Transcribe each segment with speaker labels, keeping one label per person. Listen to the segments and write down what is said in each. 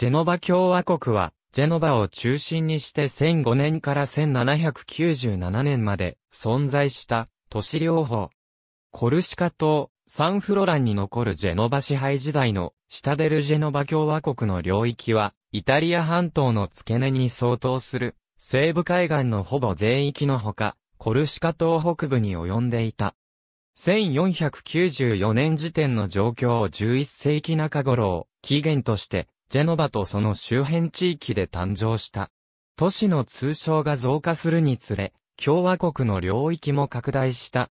Speaker 1: ジェノバ共和国は、ジェノバを中心にして1005年から1797年まで存在した都市療法。コルシカ島、サンフロランに残るジェノバ支配時代の下デルジェノバ共和国の領域は、イタリア半島の付け根に相当する西部海岸のほぼ全域のほか、コルシカ島北部に及んでいた。1494年時点の状況を11世紀中頃を起源としてジェノバとその周辺地域で誕生した。都市の通称が増加するにつれ、共和国の領域も拡大した。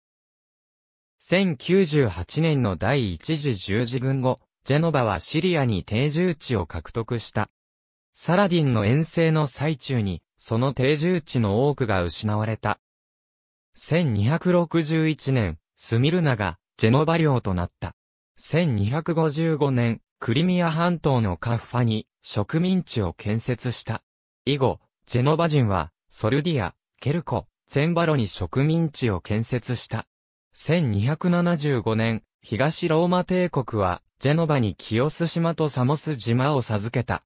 Speaker 1: 1098年の第一次十字軍後、ジェノバはシリアに定住地を獲得した。サラディンの遠征の最中に、その定住地の多くが失われた。1261年、スミルナがジェノバ領となった。1255年、クリミア半島のカッファに植民地を建設した。以後、ジェノバ人は、ソルディア、ケルコ、ゼンバロに植民地を建設した。1275年、東ローマ帝国は、ジェノバに清洲島とサモス島を授けた。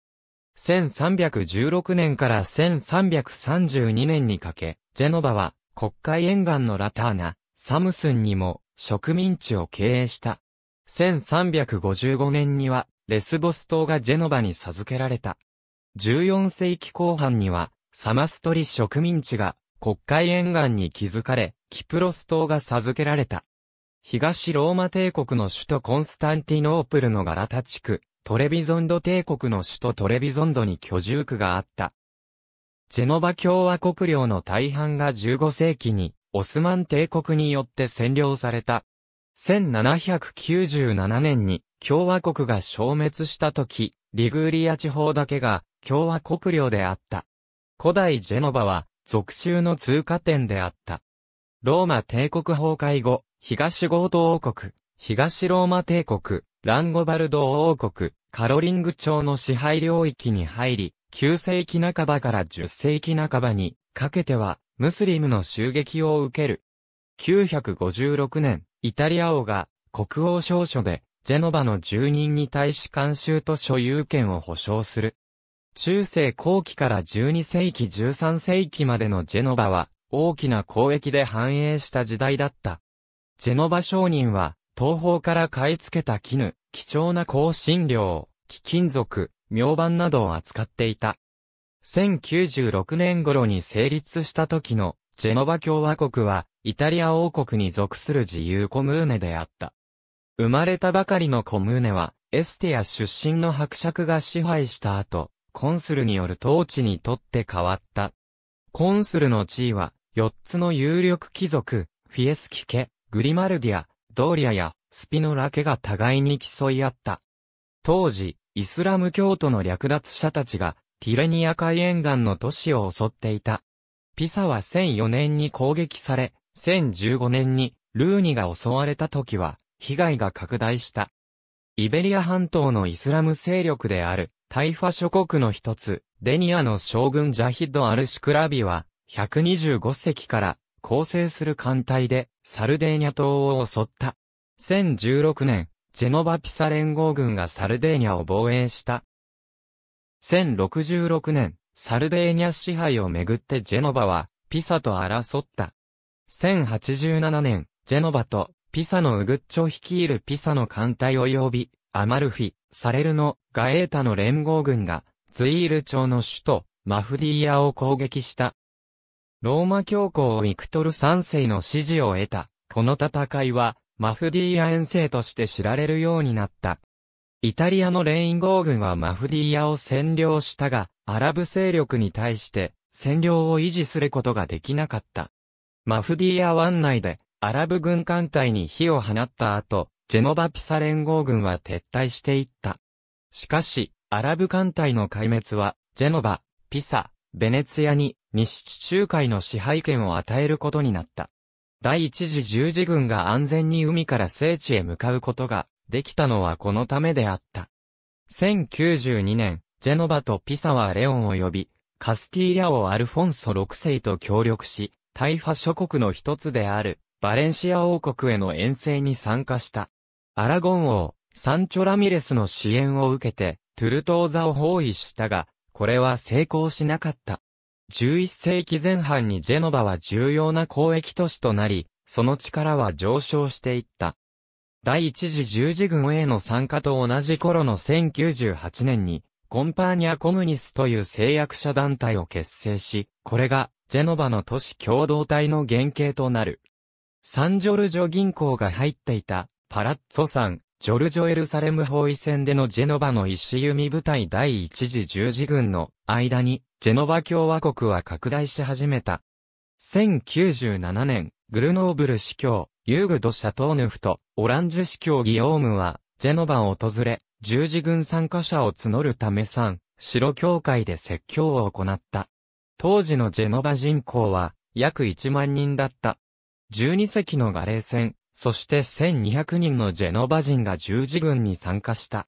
Speaker 1: 1316年から1332年にかけ、ジェノバは、国会沿岸のラターナ、サムスンにも植民地を経営した。1355年には、レスボス島がジェノバに授けられた。14世紀後半には、サマストリ植民地が、国会沿岸に築かれ、キプロス島が授けられた。東ローマ帝国の首都コンスタンティノープルのガラタ地区、トレビゾンド帝国の首都トレビゾンドに居住区があった。ジェノバ共和国領の大半が15世紀にオスマン帝国によって占領された。1797年に共和国が消滅した時、リグーリア地方だけが共和国領であった。古代ジェノバは属州の通過点であった。ローマ帝国崩壊後、東ゴート王国、東ローマ帝国、ランゴバルド王国、カロリング朝の支配領域に入り、9世紀半ばから10世紀半ばにかけては、ムスリムの襲撃を受ける。956年、イタリア王が国王証書でジェノバの住人に対し監修と所有権を保障する。中世後期から12世紀13世紀までのジェノバは大きな交易で繁栄した時代だった。ジェノバ商人は東方から買い付けた絹、貴重な香辛料、貴金属、明板などを扱っていた。1096年頃に成立した時のジェノバ共和国はイタリア王国に属する自由コムーネであった。生まれたばかりのコムーネは、エスティア出身の伯爵が支配した後、コンスルによる統治にとって変わった。コンスルの地位は、四つの有力貴族、フィエスキ家、グリマルディア、ドーリアやスピノラ家が互いに競い合った。当時、イスラム教徒の略奪者たちが、ティレニア海沿岸の都市を襲っていた。ピサは1004年に攻撃され、1 0 1 5年にルーニが襲われた時は被害が拡大した。イベリア半島のイスラム勢力であるタイファ諸国の一つ、デニアの将軍ジャヒッド・アルシクラビは125隻から構成する艦隊でサルデーニャ島を襲った。1 0 1 6年、ジェノバ・ピサ連合軍がサルデーニャを防衛した。1066年、サルデーニャ支配をめぐってジェノバはピサと争った。1087年、ジェノバとピサのウグッチョ率いるピサの艦隊及びアマルフィ、サレルのガエータの連合軍がズイール朝の首都マフディアを攻撃した。ローマ教皇ウィクトル三世の支持を得た。この戦いはマフディア遠征として知られるようになった。イタリアのレイン軍はマフディアを占領したが、アラブ勢力に対して占領を維持することができなかった。マフディア湾内でアラブ軍艦隊に火を放った後、ジェノバピサ連合軍は撤退していった。しかし、アラブ艦隊の壊滅は、ジェノバ、ピサ、ベネツヤに西地中海の支配権を与えることになった。第一次十字軍が安全に海から聖地へ向かうことができたのはこのためであった。1092年、ジェノバとピサはレオンを呼び、カスティーリャオ・アルフォンソ6世と協力し、大破諸国の一つである、バレンシア王国への遠征に参加した。アラゴン王、サンチョラミレスの支援を受けて、トゥルトーザを包囲したが、これは成功しなかった。11世紀前半にジェノバは重要な交易都市となり、その力は上昇していった。第一次十字軍への参加と同じ頃の1098年に、コンパーニャ・コムニスという制約者団体を結成し、これがジェノバの都市共同体の原型となる。サンジョルジョ銀行が入っていた、パラッツォ山、ジョルジョエルサレム包囲戦でのジェノバの石弓部隊第一次十字軍の間に、ジェノバ共和国は拡大し始めた。1097年、グルノーブル司教、ユーグド・シャトーヌフと、オランジュ司教ギオームは、ジェノバを訪れ、十字軍参加者を募るため3、白教会で説教を行った。当時のジェノバ人口は約1万人だった。12隻のガレー船、そして1200人のジェノバ人が十字軍に参加した。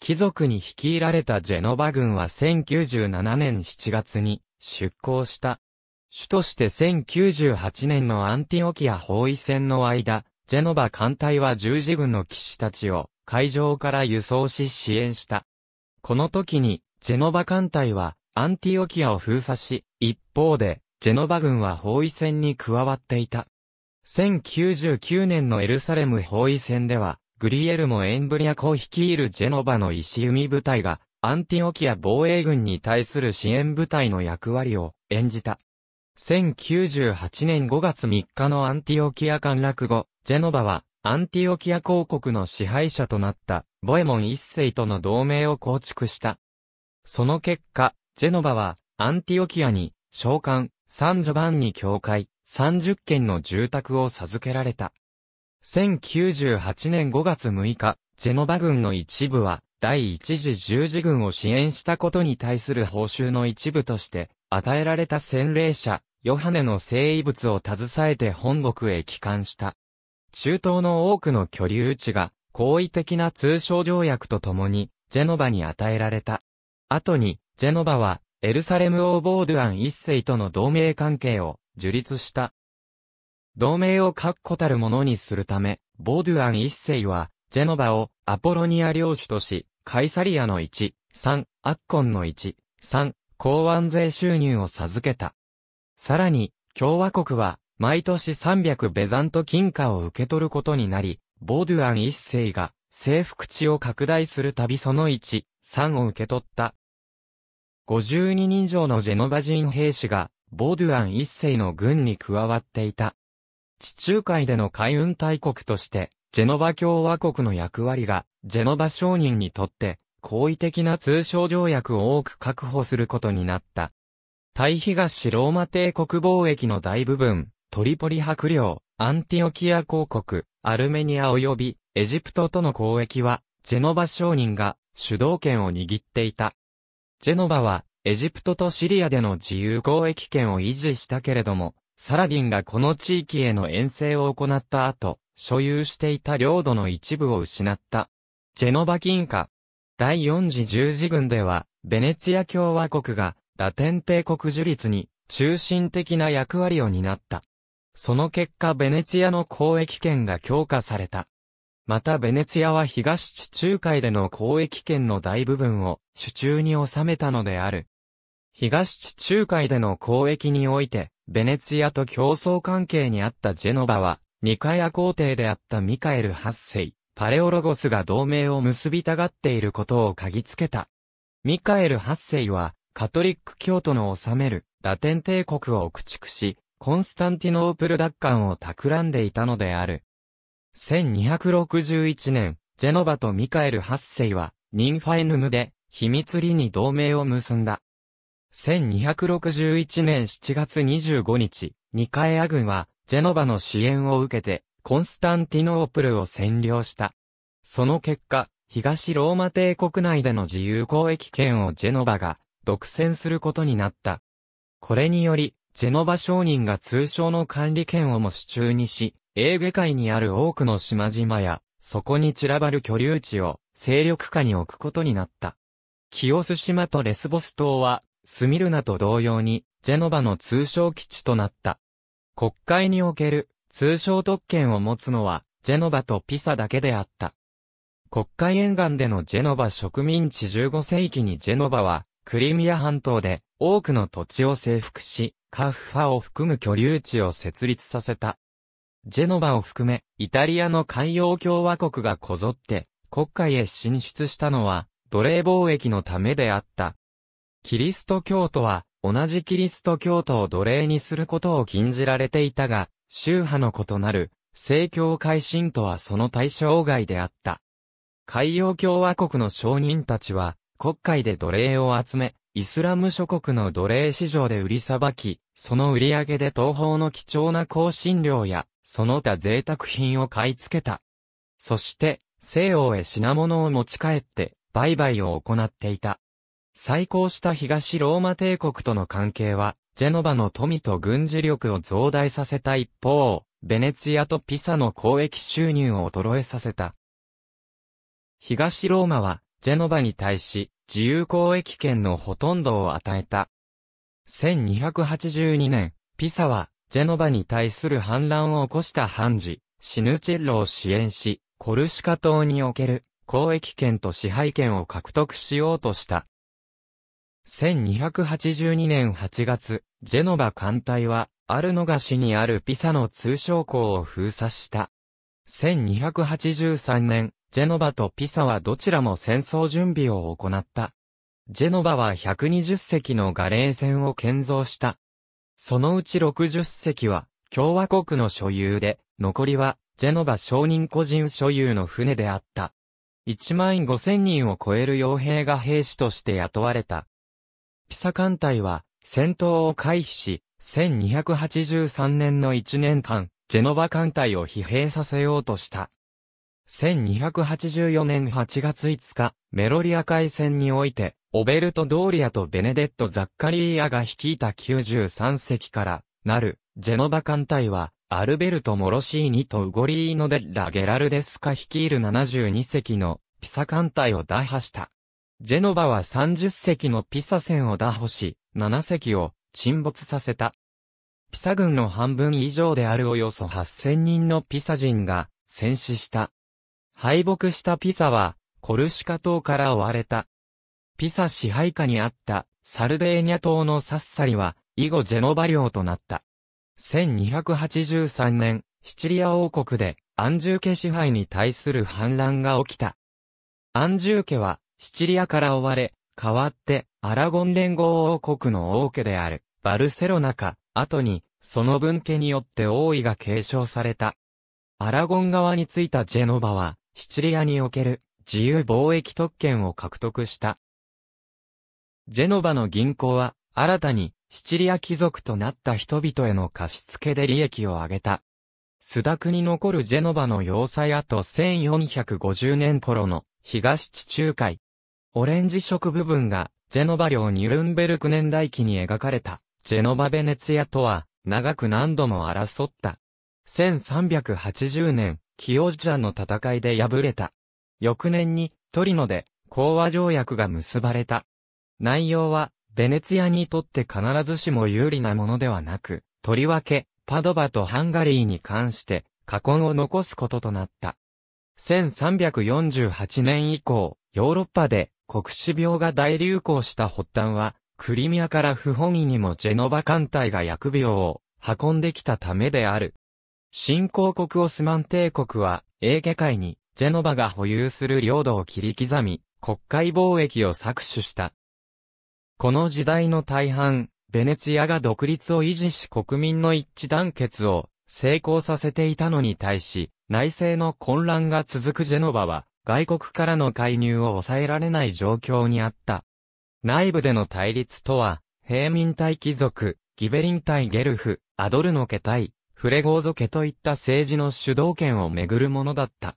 Speaker 1: 貴族に率いられたジェノバ軍は1097年7月に出港した。主として1098年のアンティオキア包囲戦の間、ジェノバ艦隊は十字軍の騎士たちを海上から輸送し支援した。この時に、ジェノバ艦隊はアンティオキアを封鎖し、一方で、ジェノバ軍は包囲戦に加わっていた。1099年のエルサレム包囲戦では、グリエルモ・エンブリアコ率いるジェノバの石弓部隊が、アンティオキア防衛軍に対する支援部隊の役割を演じた。1098年5月3日のアンティオキア陥落後、ジェノバは、アンティオキア公国の支配者となった、ボエモン一世との同盟を構築した。その結果、ジェノバは、アンティオキアに、召喚、サンジョバンニ教会、30軒の住宅を授けられた。1098年5月6日、ジェノバ軍の一部は、第一次十字軍を支援したことに対する報酬の一部として、与えられた洗礼者、ヨハネの聖遺物を携えて本国へ帰還した。中東の多くの居留地が、好意的な通商条約とともに、ジェノバに与えられた。後に、ジェノバは、エルサレム王ボードゥアン一世との同盟関係を樹立した。同盟を確固たるものにするため、ボードゥアン一世は、ジェノバをアポロニア領主とし、カイサリアの1、3、アッコンの1、3、公安税収入を授けた。さらに、共和国は、毎年300ベザント金貨を受け取ることになり、ボードゥアン一世が、征服地を拡大するたびその1、3を受け取った。52人以上のジェノバ人兵士が、ボドゥアン一世の軍に加わっていた。地中海での海運大国として、ジェノバ共和国の役割が、ジェノバ商人にとって、好意的な通商条約を多く確保することになった。対東ローマ帝国貿易の大部分、トリポリ白領、アンティオキア公国、アルメニア及びエジプトとの交易は、ジェノバ商人が主導権を握っていた。ジェノバは、エジプトとシリアでの自由交易権を維持したけれども、サラディンがこの地域への遠征を行った後、所有していた領土の一部を失った。ジェノバ金貨。第四次十字軍では、ベネツィア共和国が、ラテン帝国樹立に、中心的な役割を担った。その結果ベネツィアの交易権が強化された。またベネツィアは東地中海での交易圏の大部分を手中に収めたのである。東地中海での交易において、ベネツィアと競争関係にあったジェノバは、ニカヤ皇帝であったミカエル8世、パレオロゴスが同盟を結びたがっていることを嗅ぎつけた。ミカエル8世は、カトリック教徒の治めるラテン帝国を駆逐し、コンスタンティノープル奪還を企んでいたのである。1261年、ジェノバとミカエル8世は、ニンファエヌムで、秘密裏に同盟を結んだ。1261年7月25日、ニカエア軍は、ジェノバの支援を受けて、コンスタンティノープルを占領した。その結果、東ローマ帝国内での自由交易権をジェノバが独占することになった。これにより、ジェノバ商人が通商の管理権をも手中にし、エーゲ海にある多くの島々や、そこに散らばる居留地を勢力下に置くことになった。清洲島とレスボス島は、スミルナと同様に、ジェノバの通称基地となった。国会における通称特権を持つのは、ジェノバとピサだけであった。国会沿岸でのジェノバ植民地15世紀にジェノバは、クリミア半島で多くの土地を征服し、カフファを含む居留地を設立させた。ジェノバを含め、イタリアの海洋共和国がこぞって、国会へ進出したのは、奴隷貿易のためであった。キリスト教徒は、同じキリスト教徒を奴隷にすることを禁じられていたが、宗派の異なる、政教改新とはその対象外であった。海洋共和国の商人たちは、国会で奴隷を集め、イスラム諸国の奴隷市場で売りさばき、その売り上げで東方の貴重な香辛料やその他贅沢品を買い付けた。そして、西欧へ品物を持ち帰って、売買を行っていた。再興した東ローマ帝国との関係は、ジェノバの富と軍事力を増大させた一方、ベネツィアとピサの交易収入を衰えさせた。東ローマは、ジェノバに対し、自由交易権のほとんどを与えた。1282年、ピサは、ジェノバに対する反乱を起こした判事、シヌチェッロを支援し、コルシカ島における交易権と支配権を獲得しようとした。1282年8月、ジェノバ艦隊は、アルノガ市にあるピサの通商港を封鎖した。1283年、ジェノバとピサはどちらも戦争準備を行った。ジェノバは120隻のガレー船を建造した。そのうち60隻は共和国の所有で、残りはジェノバ商人個人所有の船であった。1万5000人を超える傭兵が兵士として雇われた。ピサ艦隊は戦闘を回避し、1283年の1年間、ジェノバ艦隊を疲弊させようとした。1284年8月5日、メロリア海戦において、オベルト・ドーリアとベネデット・ザッカリーアが率いた93隻から、なる、ジェノバ艦隊は、アルベルト・モロシーニとウゴリーノ・デッラ・ゲラルデスカ率いる72隻のピサ艦隊を打破した。ジェノバは30隻のピサ船を打破し、7隻を沈没させた。ピサ軍の半分以上であるおよそ8000人のピサ人が戦死した。敗北したピサは、コルシカ島から追われた。ピサ支配下にあったサルデーニャ島のサッサリは、以後ジェノバ領となった。1283年、シチリア王国で、アンジュー家支配に対する反乱が起きた。アンジュー家は、シチリアから追われ、代わって、アラゴン連合王国の王家である、バルセロナか、後に、その分家によって王位が継承された。アラゴン側についたジェノバは、シチリアにおける自由貿易特権を獲得した。ジェノバの銀行は、新たにシチリア貴族となった人々への貸付で利益を上げた。スダクに残るジェノバの要塞と1450年頃の東地中海。オレンジ色部分がジェノバ領ニュルンベルク年代記に描かれたジェノバ・ベネツィアとは長く何度も争った。1380年、キオジャの戦いで敗れた。翌年にトリノで講和条約が結ばれた。内容は、ベネツィアにとって必ずしも有利なものではなく、とりわけ、パドバとハンガリーに関して、禍根を残すこととなった。1348年以降、ヨーロッパで国死病が大流行した発端は、クリミアから不本意にもジェノバ艦隊が薬病を運んできたためである。新興国オスマン帝国は、エーゲ海に、ジェノバが保有する領土を切り刻み、国会貿易を搾取した。この時代の大半、ベネツィアが独立を維持し国民の一致団結を成功させていたのに対し、内政の混乱が続くジェノバは、外国からの介入を抑えられない状況にあった。内部での対立とは、平民対貴族、ギベリン対ゲルフ、アドルノ家対、フレゴーゾ家といった政治の主導権をめぐるものだった。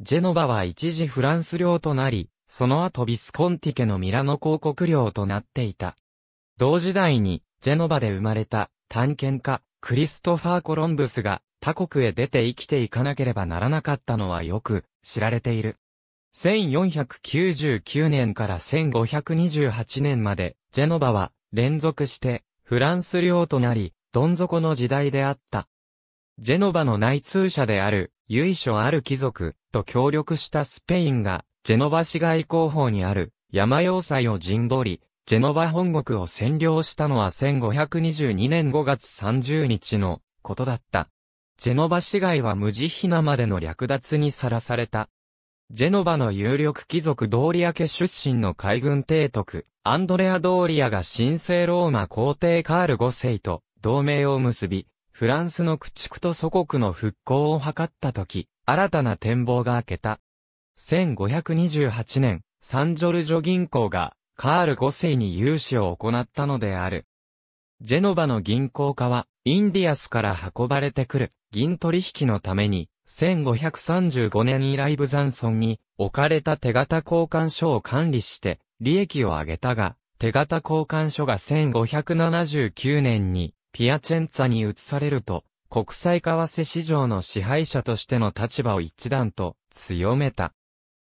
Speaker 1: ジェノバは一時フランス領となり、その後ビスコンティ家のミラノ公国領となっていた。同時代に、ジェノバで生まれた探検家、クリストファー・コロンブスが他国へ出て生きていかなければならなかったのはよく知られている。1499年から1528年まで、ジェノバは連続してフランス領となり、どん底の時代であった。ジェノバの内通者である、由緒ある貴族と協力したスペインが、ジェノバ市街広報にある山要塞を陣取り、ジェノバ本国を占領したのは1522年5月30日のことだった。ジェノバ市街は無慈悲なまでの略奪にさらされた。ジェノバの有力貴族ドーリア家出身の海軍提督、アンドレア・ドーリアが神聖ローマ皇帝カール5世と同盟を結び、フランスの駆逐と祖国の復興を図った時、新たな展望が開けた。1528年、サンジョルジョ銀行が、カール5世に融資を行ったのである。ジェノバの銀行家は、インディアスから運ばれてくる、銀取引のために、1535年以来ブザンソンに置かれた手形交換所を管理して利益を上げたが、手形交換所が1579年にピアチェンツァに移されると、国際為替市場の支配者としての立場を一段と強めた。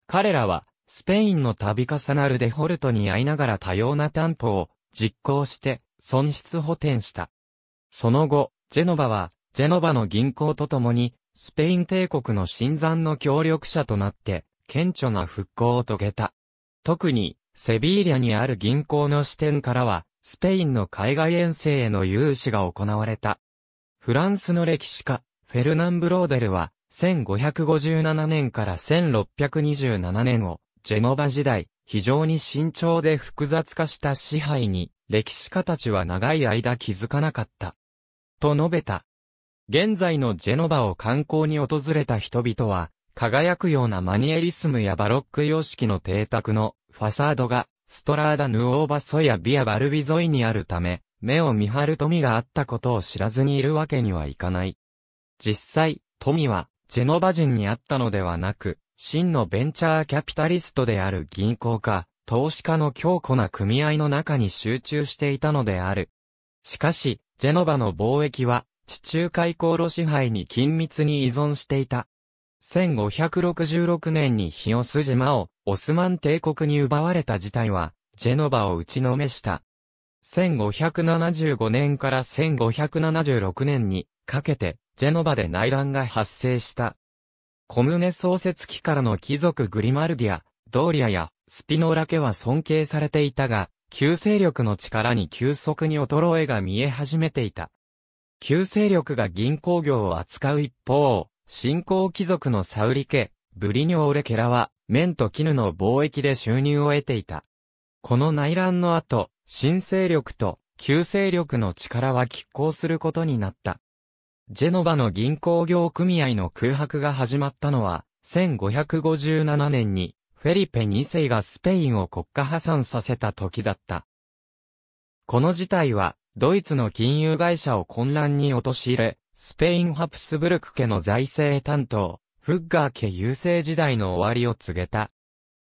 Speaker 1: 彼らは、スペインの度重なるデフォルトに会いながら多様な担保を実行して損失補填した。その後、ジェノバは、ジェノバの銀行とともに、スペイン帝国の新山の協力者となって、顕著な復興を遂げた。特に、セビーリャにある銀行の支店からは、スペインの海外遠征への融資が行われた。フランスの歴史家、フェルナン・ブローデルは、1557年から1627年を、ジェノバ時代、非常に慎重で複雑化した支配に、歴史家たちは長い間気づかなかった。と述べた。現在のジェノバを観光に訪れた人々は、輝くようなマニエリスムやバロック様式の邸宅のファサードがストラーダ・ヌオーバ・ソやビア・バルビ沿いにあるため、目を見張る富があったことを知らずにいるわけにはいかない。実際、富は、ジェノバ人にあったのではなく、真のベンチャーキャピタリストである銀行家、投資家の強固な組合の中に集中していたのである。しかし、ジェノバの貿易は、地中海航路支配に緊密に依存していた。1566年に日オス島をオスマン帝国に奪われた事態は、ジェノバを打ちのめした。1575年から1576年にかけて、ジェノバで内乱が発生した。コムネ創設期からの貴族グリマルディア、ドーリアやスピノーラ家は尊敬されていたが、旧勢力の力に急速に衰えが見え始めていた。旧勢力が銀行業を扱う一方、新興貴族のサウリ家、ブリニョーレケラは綿と絹の貿易で収入を得ていた。この内乱の後、新勢力と旧勢力の力は拮抗することになった。ジェノバの銀行業組合の空白が始まったのは、1557年に、フェリペ2世がスペインを国家破産させた時だった。この事態は、ドイツの金融会社を混乱に陥れ、スペインハプスブルク家の財政担当、フッガー家優勢時代の終わりを告げた。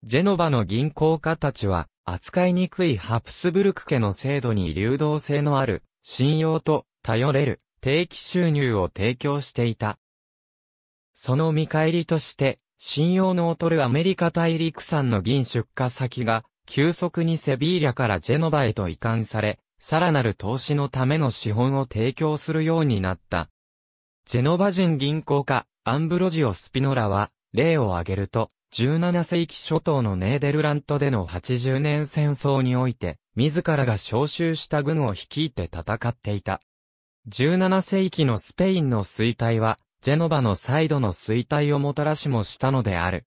Speaker 1: ジェノバの銀行家たちは、扱いにくいハプスブルク家の制度に流動性のある、信用と頼れる定期収入を提供していた。その見返りとして、信用の劣るアメリカ大陸産の銀出荷先が、急速にセビーリャからジェノバへと移管され、さらなる投資のための資本を提供するようになった。ジェノバ人銀行家、アンブロジオ・スピノラは、例を挙げると、17世紀初頭のネーデルラントでの80年戦争において、自らが召集した軍を率いて戦っていた。17世紀のスペインの衰退は、ジェノバの再度の衰退をもたらしもしたのである。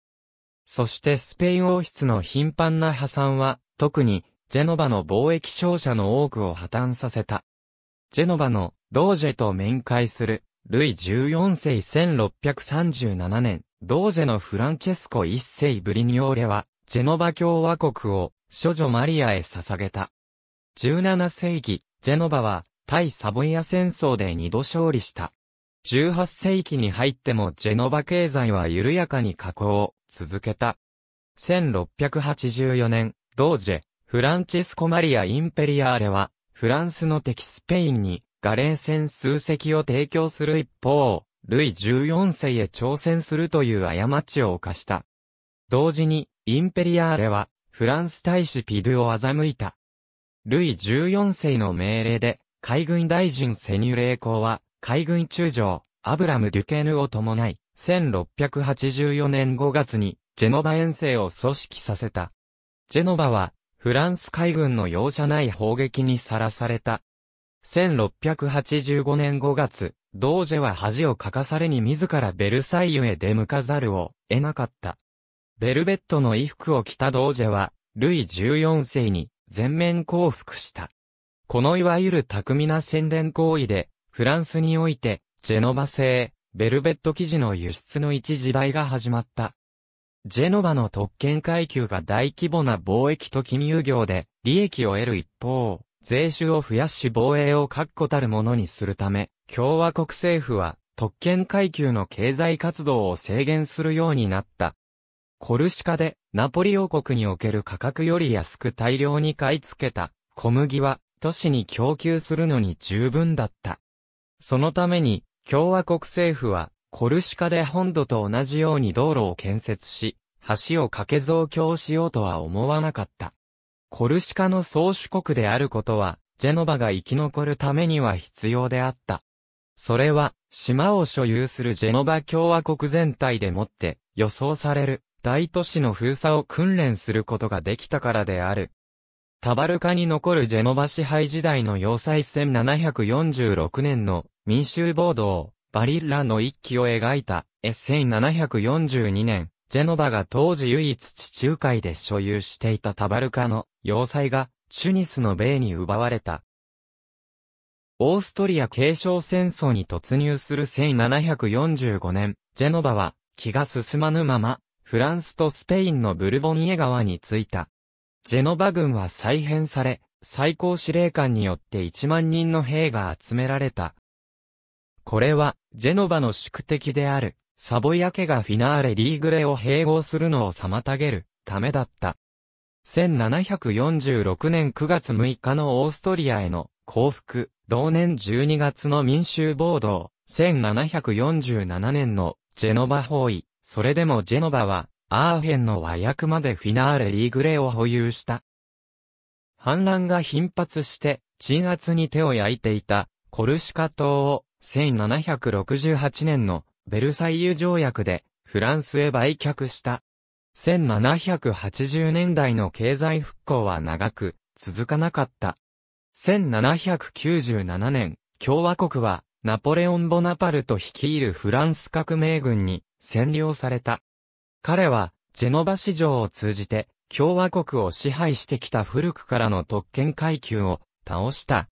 Speaker 1: そしてスペイン王室の頻繁な破産は、特に、ジェノバの貿易商社の多くを破綻させた。ジェノバの、ドージェと面会する、ルイ14世1637年、同世のフランチェスコ一世ブリニオーレは、ジェノバ共和国を、諸女マリアへ捧げた。17世紀、ジェノバは、対サボイア戦争で二度勝利した。18世紀に入ってもジェノバ経済は緩やかに下降を続けた。1684年、同ェ、フランチェスコ・マリア・インペリアーレは、フランスの敵スペインにガレー戦数隻を提供する一方、ルイ14世へ挑戦するという過ちを犯した。同時に、インペリアーレは、フランス大使ピドゥを欺いた。ルイ14世の命令で、海軍大臣セニュレー公は、海軍中将、アブラム・デュケヌを伴い、1684年5月に、ジェノバ遠征を組織させた。ジェノバは、フランス海軍の容赦ない砲撃にさらされた。1685年5月、ドージェは恥をかかされに自らベルサイユへ出向かざるを得なかった。ベルベットの衣服を着たドージェは、ルイ14世に全面降伏した。このいわゆる巧みな宣伝行為で、フランスにおいて、ジェノバ製、ベルベット生地の輸出の一時代が始まった。ジェノバの特権階級が大規模な貿易と金融業で利益を得る一方、税収を増やし防衛を確固たるものにするため、共和国政府は特権階級の経済活動を制限するようになった。コルシカでナポリ王国における価格より安く大量に買い付けた小麦は都市に供給するのに十分だった。そのために共和国政府はコルシカで本土と同じように道路を建設し、橋を架け増強しようとは思わなかった。コルシカの宗主国であることは、ジェノバが生き残るためには必要であった。それは、島を所有するジェノバ共和国全体でもって予想される大都市の封鎖を訓練することができたからである。タバルカに残るジェノバ支配時代の要塞1746年の民衆暴動、バリッラの一揆を描いた、え1742年、ジェノバが当時唯一地中海で所有していたタバルカの要塞が、チュニスの米に奪われた。オーストリア継承戦争に突入する1745年、ジェノバは気が進まぬまま、フランスとスペインのブルボニエ川に着いた。ジェノバ軍は再編され、最高司令官によって1万人の兵が集められた。これは、ジェノバの宿敵である、サボイア家がフィナーレリーグレを併合するのを妨げるためだった。1746年9月6日のオーストリアへの降伏、同年12月の民衆暴動、1747年のジェノバ包囲、それでもジェノバは、アーヘンの和訳までフィナーレリーグレを保有した。反乱が頻発して、鎮圧に手を焼いていた、コルシカ島を、1768年のベルサイユ条約でフランスへ売却した。1780年代の経済復興は長く続かなかった。1797年、共和国はナポレオン・ボナパルト率いるフランス革命軍に占領された。彼はジェノバ市場を通じて共和国を支配してきた古くからの特権階級を倒した。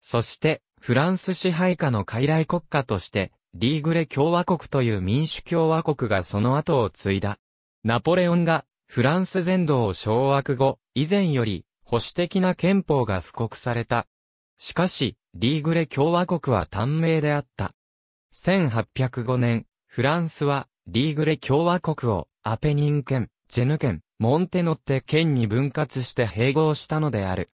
Speaker 1: そして、フランス支配下の傀儡国家としてリーグレ共和国という民主共和国がその後を継いだ。ナポレオンがフランス全土を掌握後、以前より保守的な憲法が布告された。しかし、リーグレ共和国は短命であった。1805年、フランスはリーグレ共和国をアペニン県、ジェヌ県、モンテノって県に分割して併合したのである。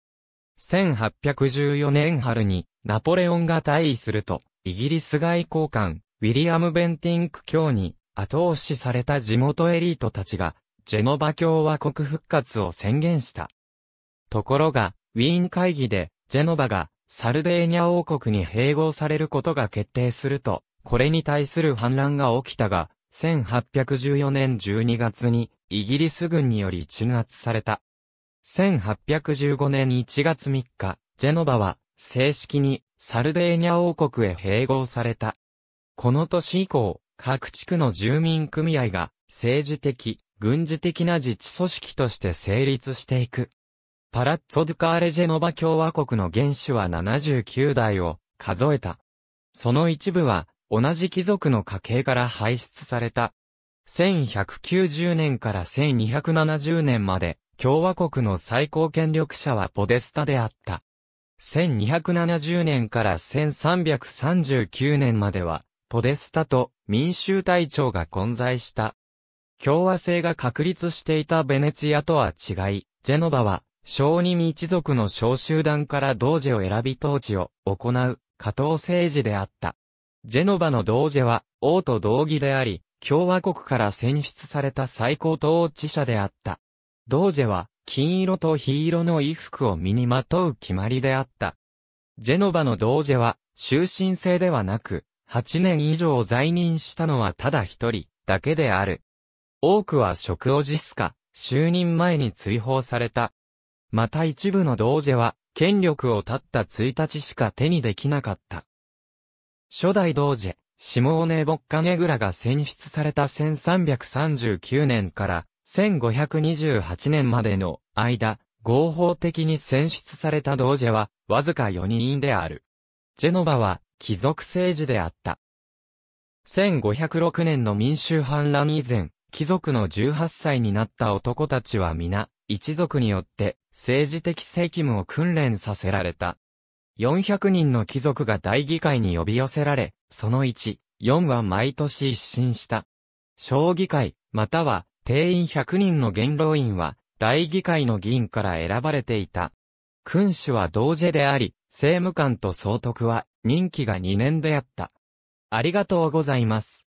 Speaker 1: 1814年春にナポレオンが退位すると、イギリス外交官、ウィリアム・ベンティンク卿に後押しされた地元エリートたちが、ジェノバ共和国復活を宣言した。ところが、ウィーン会議で、ジェノバが、サルデーニャ王国に併合されることが決定すると、これに対する反乱が起きたが、1814年12月に、イギリス軍により鎮圧された。1815年1月3日、ジェノバは、正式にサルデーニャ王国へ併合された。この年以降、各地区の住民組合が政治的、軍事的な自治組織として成立していく。パラッツォ・ドゥ・カーレジェノバ共和国の元首は79代を数えた。その一部は同じ貴族の家系から排出された。1190年から1270年まで共和国の最高権力者はポデスタであった。1270年から1339年までは、ポデスタと民衆隊長が混在した。共和制が確立していたベネツィアとは違い、ジェノバは、小任一族の小集団から同時を選び統治を行う、加藤政治であった。ジェノバの同時は、王と同義であり、共和国から選出された最高統治者であった。同時は、金色と黄色の衣服を身にまとう決まりであった。ジェノバの同ジェは、終身制ではなく、8年以上在任したのはただ一人だけである。多くは職を辞すか、就任前に追放された。また一部の同ジェは、権力を絶った1日しか手にできなかった。初代同ジェ、シモーネ・ボッカネグラが選出された1339年から1528年までの間、合法的に選出された同ジは、わずか4人である。ジェノバは、貴族政治であった。1506年の民衆反乱以前、貴族の18歳になった男たちは皆、一族によって政治的責務を訓練させられた。400人の貴族が大議会に呼び寄せられ、その1、4は毎年一新した。将棋会、または定員100人の元老院は、大議会の議員から選ばれていた。君主は同時であり、政務官と総督は、任期が2年であった。ありがとうございます。